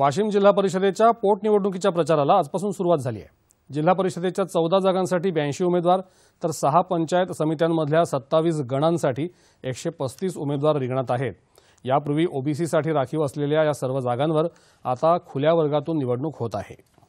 वाशिम जिल्हा परिषदेच्या पोटनिवडणुकीच्या प्रचाराला आजपासून सुरुवात झाली आहे जिल्हा परिषदेच्या चौदा जागांसाठी ब्याऐंशी उमेदवार तर सहा पंचायत समित्यांमधल्या सत्तावीस गणांसाठी एकशे पस्तीस उमेदवार रिंगणात आहेत यापूर्वी ओबीसीसाठी राखीव असलेल्या या सर्व जागांवर आता खुल्या वर्गातून निवडणूक होत आहे